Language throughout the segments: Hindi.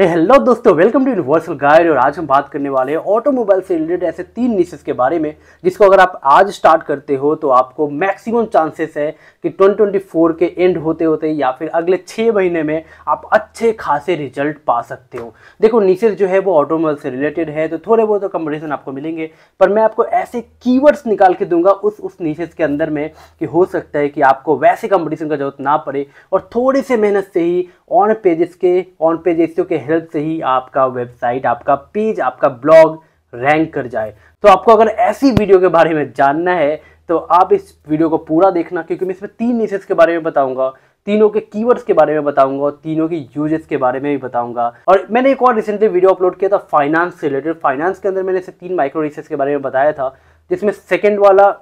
हेलो दोस्तों वेलकम टू यूनिवर्सल गाइड और आज हम बात करने वाले हैं ऑटोमोबाइल से रिलेटेड ऐसे तीन निशेस के बारे में जिसको अगर आप आज स्टार्ट करते हो तो आपको मैक्सिमम चांसेस है कि 2024 के एंड होते होते या फिर अगले छः महीने में आप अच्छे खासे रिजल्ट पा सकते हो देखो नीचे जो है वो ऑटोमोबाइल से रिलेटेड है तो थोड़े बहुत तो कंपटीशन आपको मिलेंगे पर मैं आपको ऐसे कीवर्ड्स निकाल के दूंगा उस उस नीचे के अंदर में कि हो सकता है कि आपको वैसे कंपटीशन का जरूरत ना पड़े और थोड़ी सी मेहनत से ही ऑन पेजेस के ऑन पेजेस के हेल्प से ही आपका वेबसाइट आपका पेज आपका ब्लॉग रैंक कर जाए तो आपको अगर ऐसी वीडियो के बारे में जानना है तो आप इस वीडियो को पूरा देखना क्योंकि मैं इसमें तीन निशेज के बारे में बताऊंगा तीनों के कीवर्ड्स के बारे में बताऊंगा और तीनों के यूजेस के बारे में भी बताऊंगा और मैंने एक और रिसेंटली वीडियो अपलोड किया था फाइनेंस से रिलेटेड फाइनेंस के अंदर मैंने इसे तीन माइक्रो रिसेस के बारे में बताया था जिसमें सेकेंड वाला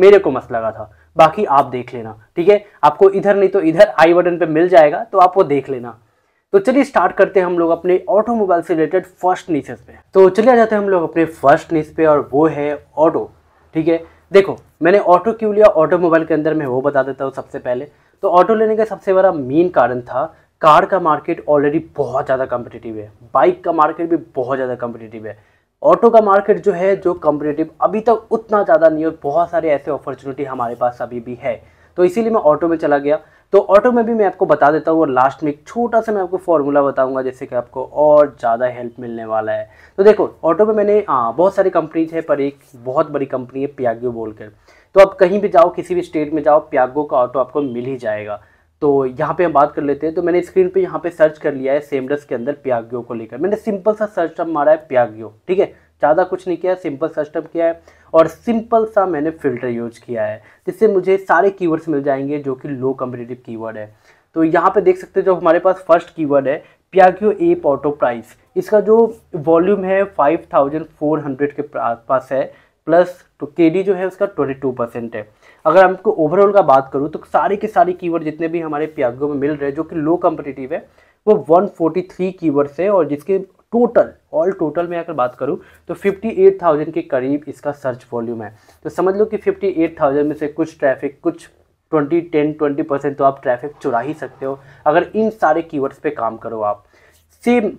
मेरे को मस्त लगा था बाकी आप देख लेना ठीक है आपको इधर नहीं तो इधर आई बटन पर मिल जाएगा तो आप वो देख लेना तो चलिए स्टार्ट करते हैं हम लोग अपने ऑटोमोबाइल से रिलेटेड फर्स्ट नीसेस पे तो चलिए आ जाते हैं हम लोग अपने फर्स्ट नीच पे और वो है ऑटो ठीक है देखो मैंने ऑटो क्यों लिया ऑटोमोबाइल के अंदर मैं वो बता देता हूँ सबसे पहले तो ऑटो लेने का सबसे बड़ा मेन कारण था कार का मार्केट ऑलरेडी बहुत ज़्यादा कम्पिटिटिव है बाइक का मार्केट भी बहुत ज़्यादा कम्पिटिटिव है ऑटो का मार्केट जो है जो कम्पिटिटिव अभी तक उतना ज़्यादा नहीं है बहुत सारे ऐसे अपॉर्चुनिटी हमारे पास अभी भी है तो इसीलिए मैं ऑटो में चला गया तो ऑटो में भी मैं आपको बता देता हूँ और लास्ट में एक छोटा सा मैं आपको फॉर्मूला बताऊंगा जैसे कि आपको और ज़्यादा हेल्प मिलने वाला है तो देखो ऑटो में मैंने आ, हाँ, बहुत सारी कंपनीज है पर एक बहुत बड़ी कंपनी है प्यागो बोलकर तो आप कहीं भी जाओ किसी भी स्टेट में जाओ प्यागो का ऑटो आपको मिल ही जाएगा तो यहाँ पे हम बात कर लेते हैं तो मैंने स्क्रीन पे यहाँ पे सर्च कर लिया है सेमडस के अंदर प्यागो को लेकर मैंने सिंपल सा सर्च अब मारा है प्यागो ठीक है ज़्यादा कुछ नहीं किया है सिंपल सिस्टम किया है और सिंपल सा मैंने फिल्टर यूज किया है जिससे मुझे सारे कीवर्ड्स मिल जाएंगे जो कि लो कम्पिटेटिव कीवर्ड है तो यहाँ पे देख सकते हैं जो हमारे पास फर्स्ट कीवर्ड है पियागियो ए पोटो प्राइस इसका जो वॉल्यूम है 5400 के पास है प्लस तो के जो है उसका 22 परसेंट है अगर हमको ओवरऑल का बात करूँ तो सारे के सारे कीवर्ड जितने भी हमारे पियागो में मिल रहे हैं जो कि लो कम्पिटेटिव है वो 143 कीवर्ड्स है और जिसके टोटल ऑल टोटल में अगर बात करूँ तो 58,000 के करीब इसका सर्च वॉल्यूम है तो समझ लो कि 58,000 में से कुछ ट्रैफिक कुछ 20 10 20 परसेंट तो आप ट्रैफिक चुरा ही सकते हो अगर इन सारे कीवर्ड्स पे काम करो आप सेम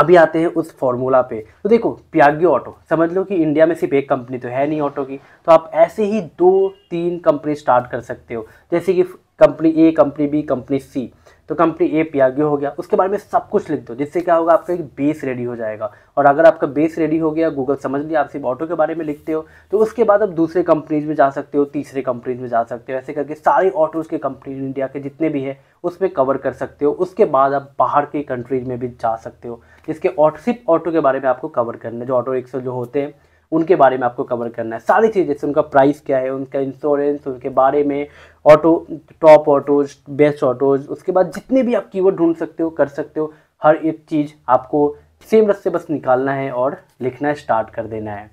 अभी आते हैं उस फॉर्मूला पे तो देखो प्यागी ऑटो समझ लो कि इंडिया में सिर्फ एक कंपनी तो है नहीं ऑटो की तो आप ऐसे ही दो तीन कंपनी स्टार्ट कर सकते हो जैसे कि company A company B company C तो कंपनी ए पियागियो हो गया उसके बारे में सब कुछ लिख दो जिससे क्या होगा आपका एक बेस रेडी हो जाएगा और अगर आपका बेस रेडी हो गया गूगल समझ लिया आप सिर्फ ऑटो के बारे में लिखते हो तो उसके बाद आप दूसरे कंपनीज में जा सकते हो तीसरे कंपनीज में जा सकते हो ऐसे करके सारे ऑटोज़ के कंपनीज इंडिया के जितने भी है उसमें कवर कर सकते हो उसके बाद आप बाहर के कंट्रीज में भी जा सकते हो जिसके ऑटो सिर्फ ऑटो के बारे में आपको कवर करना जो ऑटो रिक्शा जो होते हैं उनके बारे में आपको कवर करना है सारी चीज़ जैसे उनका प्राइस क्या है उनका इंश्योरेंस उनके बारे में auto top autos best autos उसके बाद जितने भी आप कीवर्ड ढूंढ सकते हो कर सकते हो हर एक चीज़ आपको सेम रस्ते बस निकालना है और लिखना स्टार्ट कर देना है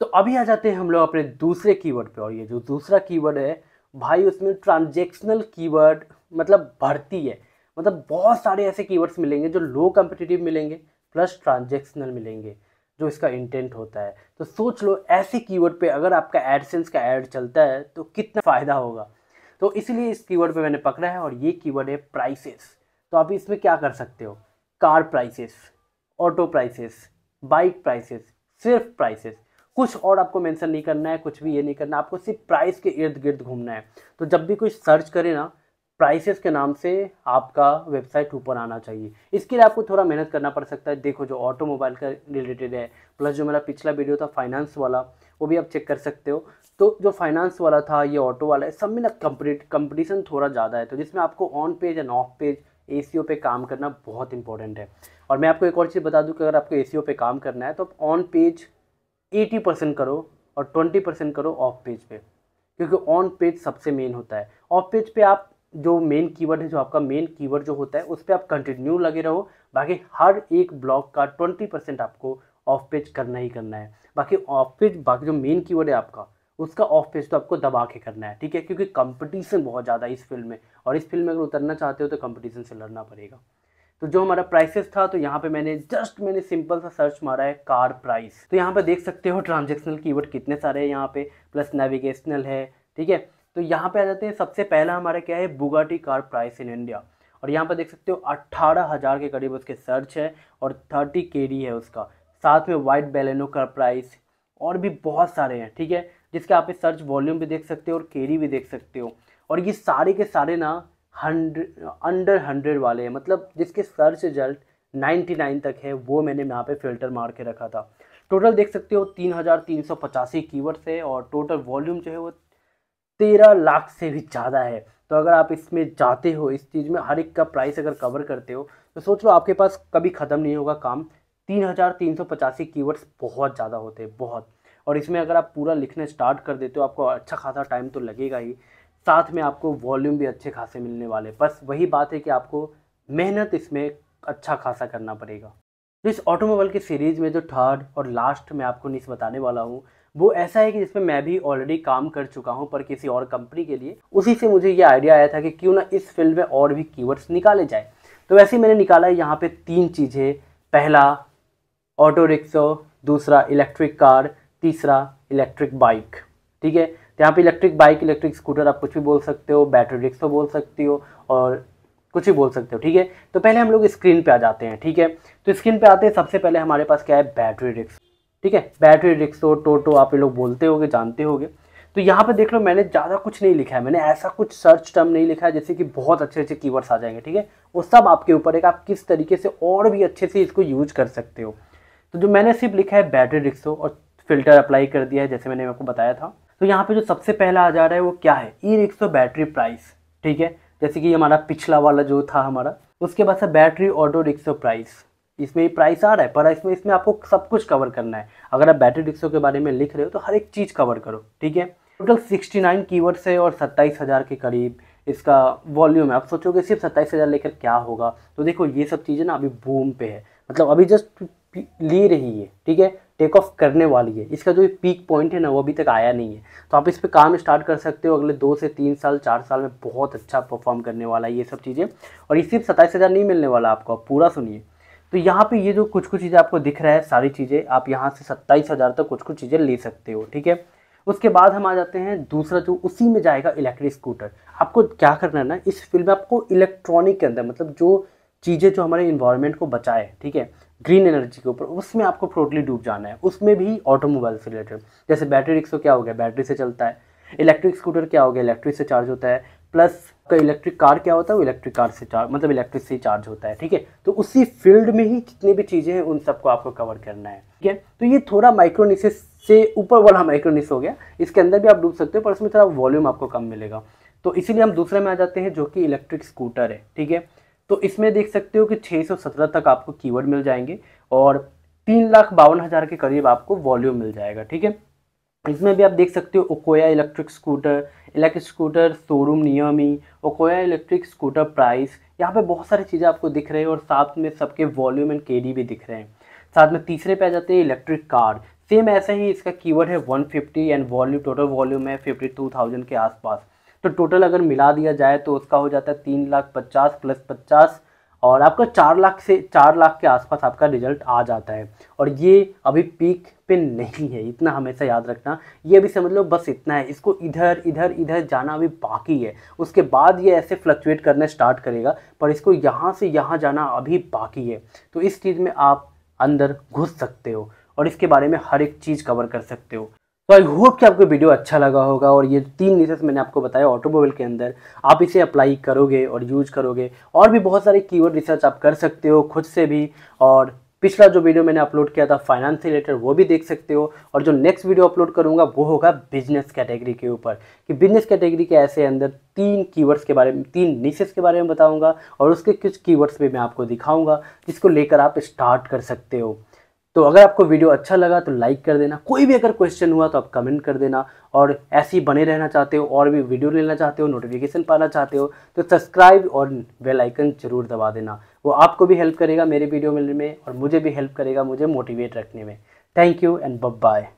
तो अभी आ जाते हैं हम लोग अपने दूसरे कीवर्ड पे और ये जो दूसरा कीवर्ड है भाई उसमें ट्रांजेक्शनल कीवर्ड मतलब भर्ती है मतलब बहुत सारे ऐसे कीवर्ड्स मिलेंगे जो लो कम्पिटिटिव मिलेंगे प्लस ट्रांजेक्शनल मिलेंगे जो इसका इंटेंट होता है तो सोच लो ऐसे कीवर्ड पे अगर आपका एडसेंस का ऐड चलता है तो कितना फ़ायदा होगा तो इसलिए इस कीवर्ड पे मैंने पकड़ा है और ये कीवर्ड है प्राइसेस तो आप इसमें क्या कर सकते हो car prices auto prices bike prices सिर्फ प्राइसेस कुछ और आपको मेंशन नहीं करना है कुछ भी ये नहीं करना आपको सिर्फ प्राइस के इर्द गिर्द घूमना है तो जब भी कुछ सर्च करें ना प्राइसेस के नाम से आपका वेबसाइट ऊपर आना चाहिए इसके लिए आपको थोड़ा मेहनत करना पड़ सकता है देखो जो ऑटोमोबाइल का रिलेटेड है प्लस जो मेरा पिछला वीडियो था फाइनेंस वाला वो भी आप चेक कर सकते हो तो जो फाइनेंस वाला था ये ऑटो वाला है सब में ना कम्पटिट कंपटीशन थोड़ा ज़्यादा है तो जिसमें आपको on page and off page ए पे काम करना बहुत इंपॉर्टेंट है और मैं आपको एक और चीज़ बता दूँ कि अगर आपको ए पे काम करना है तो आप ऑन पेज एटी परसेंट करो और ट्वेंटी परसेंट करो ऑफ पेज पे क्योंकि ऑन पेज सबसे मेन होता है ऑफ पेज पे आप जो मेन कीवर्ड है जो आपका मेन कीवर्ड जो होता है उस पर आप कंटिन्यू लगे रहो बाकी हर एक ब्लॉग का ट्वेंटी परसेंट आपको ऑफ पेज करना ही करना है बाकी ऑफ पेज बाकी जो मेन कीवर्ड है आपका उसका ऑफ पेज तो आपको दबा के करना है ठीक है क्योंकि कंपटीशन बहुत ज़्यादा है इस फील्ड में और इस फील्ड में अगर उतरना चाहते हो तो कंपटीशन से लड़ना पड़ेगा तो जो हमारा प्राइसेस था तो यहाँ पे मैंने जस्ट मैंने सिंपल सा सर्च मारा है कार प्राइस तो यहाँ पे देख सकते हो ट्रांजेक्शनल कीवर्ड कितने सारे हैं यहाँ पे प्लस नेविगेशनल है ठीक है तो यहाँ पे आ जाते हैं सबसे पहला हमारा क्या है Bugatti car price in India और यहाँ पर देख सकते हो अट्ठारह हज़ार के करीब उसके सर्च है और थर्टी के है उसका साथ में वाइट बेलेनो का प्राइस और भी बहुत सारे हैं ठीक है जिसके आप सर्च वॉल्यूम भी देख सकते हो और केरी भी देख सकते हो और ये सारे के सारे ना हंड्रेड अंडर हंड्रेड वाले हैं मतलब जिसके सर्च रिजल्ट नाइन तक है वो मैंने यहाँ पे फिल्टर मार के रखा था टोटल देख सकते हो तीन हज़ार तीन सौ पचासी कीवर्ड्स है और टोटल वॉल्यूम जो है वो तेरह लाख से भी ज़्यादा है तो अगर आप इसमें जाते हो इस चीज़ में हर एक का प्राइस अगर कवर करते हो तो सोच लो आपके पास कभी ख़त्म नहीं होगा काम तीन हज़ार तीन सौ पचासी कीवर्ड्स बहुत ज़्यादा होते हैं बहुत और इसमें अगर आप पूरा लिखना स्टार्ट कर देते हो आपको अच्छा खासा टाइम तो लगेगा ही साथ में आपको वॉल्यूम भी अच्छे खासे मिलने वाले बस वही बात है कि आपको मेहनत इसमें अच्छा खासा करना पड़ेगा तो इस ऑटोमोबाइल की सीरीज़ में जो थर्ड और लास्ट में आपको निस बताने वाला हूँ वो ऐसा है कि जिसमें मैं भी ऑलरेडी काम कर चुका हूँ पर किसी और कंपनी के लिए उसी से मुझे ये आइडिया आया था कि क्यों ना इस फील्ड में और भी कीवर्ड्स निकाले जाए तो वैसे ही मैंने निकाला यहाँ पे तीन चीज़ें पहला ऑटो रिक्शो दूसरा इलेक्ट्रिक कार तीसरा इलेक्ट्रिक बाइक ठीक है तो यहाँ पे इलेक्ट्रिक बाइक इलेक्ट्रिक स्कूटर आप कुछ भी बोल सकते हो बैटरी रिक्शा बोल सकते हो और कुछ भी बोल सकते हो ठीक है तो पहले हम लोग स्क्रीन पे आ जाते हैं ठीक है तो स्क्रीन पे आते हैं सबसे पहले हमारे पास क्या है बैटरी रिक्शा ठीक है बैटरी रिक्सो टोटो आप ये लोग बोलते होंगे जानते होंगे तो यहाँ पे देख लो मैंने ज़्यादा कुछ नहीं लिखा है मैंने ऐसा कुछ सर्च टर्म नहीं लिखा है जैसे कि बहुत अच्छे अच्छे कीवर्ड्स आ जाएंगे ठीक है वो सब आपके ऊपर है कि आप किस तरीके से और भी अच्छे से इसको यूज कर सकते हो तो जो मैंने सिर्फ लिखा है बैटरी रिक्सो और फिल्टर अप्लाई कर दिया है जैसे मैंने आपको बताया था तो यहाँ पर जो सबसे पहला आ जा रहा है वो क्या है ई रिक्सो बैटरी प्राइस ठीक है जैसे कि हमारा पिछला वाला जो था हमारा उसके बाद है बैटरी ऑटो रिक्सो प्राइस इसमें ही प्राइस आ रहा है पर इसमें इसमें आपको सब कुछ कवर करना है अगर आप बैटरी रिक्शों के बारे में लिख रहे हो तो हर एक चीज़ कवर करो ठीक है टोटल सिक्सटी नाइन वर्ड्स है और सत्ताईस हज़ार के करीब इसका वॉल्यूम है आप सोचोगे सिर्फ सत्ताईस हज़ार लेकर क्या होगा तो देखो ये सब चीज़ें ना अभी बूम पे है मतलब अभी जस्ट ले रही है ठीक है टेक ऑफ करने वाली है इसका जो पीक पॉइंट है ना वो अभी तक आया नहीं है तो आप इस पर काम स्टार्ट कर सकते हो अगले दो से तीन साल चार साल में बहुत अच्छा परफॉर्म करने वाला है ये सब चीज़ें और ये सिर्फ सत्ताईस हज़ार नहीं मिलने वाला आपको पूरा सुनिए तो यहाँ पे ये जो कुछ कुछ चीज़ें आपको दिख रहा है सारी चीज़ें आप यहाँ से सत्ताईस हज़ार तक कुछ कुछ चीज़ें ले सकते हो ठीक है उसके बाद हम आ जाते हैं दूसरा जो उसी में जाएगा इलेक्ट्रिक स्कूटर आपको क्या करना है ना इस फील्ड में आपको इलेक्ट्रॉनिक के अंदर मतलब जो चीज़ें जो हमारे इन्वायरमेंट को बचाए ठीक है ग्रीन एनर्जी के ऊपर उसमें आपको टोटली डूब जाना है उसमें भी ऑटोमोबाइल से रिलेटेड जैसे बैटरी रिक्शो क्या हो गया बैटरी से चलता है इलेक्ट्रिक स्कूटर क्या हो गया इलेक्ट्रिक से चार्ज होता है प्लस का इलेक्ट्रिक कार क्या होता है वो इलेक्ट्रिक कार से चार्ज मतलब इलेक्ट्रिक से चार्ज होता है ठीक है तो उसी फील्ड में ही जितनी भी चीज़ें हैं उन सबको आपको कवर करना है ठीक है तो ये थोड़ा माइक्रोनिसिस से ऊपर वाला माइक्रोनिस हो गया इसके अंदर भी आप डूब सकते हो पर उसमें थोड़ा वॉल्यूम आपको कम मिलेगा तो इसीलिए हम दूसरे में आ जाते हैं जो कि इलेक्ट्रिक स्कूटर है ठीक है तो इसमें देख सकते हो कि छः तक आपको कीवर्ड मिल जाएंगे और तीन लाख बावन हज़ार के करीब आपको वॉल्यूम मिल जाएगा ठीक है इसमें भी आप देख सकते हो Okaya electric scooter electric scooter showroom नियमी ओकोया इलेक्ट्रिक स्कूटर प्राइस यहाँ पे बहुत सारी चीज़ें आपको दिख रही है और साथ में सबके वॉल्यूम एंड के भी दिख रहे हैं साथ में तीसरे पे आ जाते हैं इलेक्ट्रिक कार सेम ऐसे ही इसका कीवर्ड है 150 एंड वॉल्यूम टोटल वॉल्यूम है फिफ्टी के आसपास तो टोटल अगर मिला दिया जाए तो उसका हो जाता है तीन लाख पचास प्लस पचास और आपका चार लाख से चार लाख के आसपास आपका रिजल्ट आ जाता है और ये अभी पीक पे नहीं है इतना हमेशा याद रखना ये अभी समझ लो बस इतना है इसको इधर इधर इधर जाना अभी बाकी है उसके बाद ये ऐसे फ्लक्चुएट करना स्टार्ट करेगा पर इसको यहाँ से यहाँ जाना अभी बाकी है तो इस चीज़ में आप अंदर घुस सकते हो और इसके बारे में हर एक चीज़ कवर कर सकते हो तो आई होप कि आपको वीडियो अच्छा लगा होगा और ये तीन नीसेस मैंने आपको बताया ऑटोमोबाइल के अंदर आप इसे अप्लाई करोगे और यूज करोगे और भी बहुत सारे कीवर्ड रिसर्च आप कर सकते हो खुद से भी और पिछला जो वीडियो मैंने अपलोड किया था फाइनेंस से रिलेटेड वो भी देख सकते हो और जो नेक्स्ट वीडियो अपलोड करूँगा वो होगा बिजनेस कैटेगरी के ऊपर कि बिजनेस कैटेगरी के ऐसे अंदर तीन कीवर्ड्स के बारे में तीन नीसेस के बारे में बताऊँगा और उसके कुछ कीवर्ड्स भी मैं आपको दिखाऊँगा जिसको लेकर आप स्टार्ट कर सकते हो तो अगर आपको वीडियो अच्छा लगा तो लाइक कर देना कोई भी अगर क्वेश्चन हुआ तो आप कमेंट कर देना और ऐसे ही बने रहना चाहते हो और भी वीडियो लेना चाहते हो नोटिफिकेशन पाना चाहते हो तो सब्सक्राइब और बेल आइकन जरूर दबा देना वो आपको भी हेल्प करेगा मेरे वीडियो मिलने में और मुझे भी हेल्प करेगा मुझे मोटिवेट रखने में थैंक यू एंड बब बाय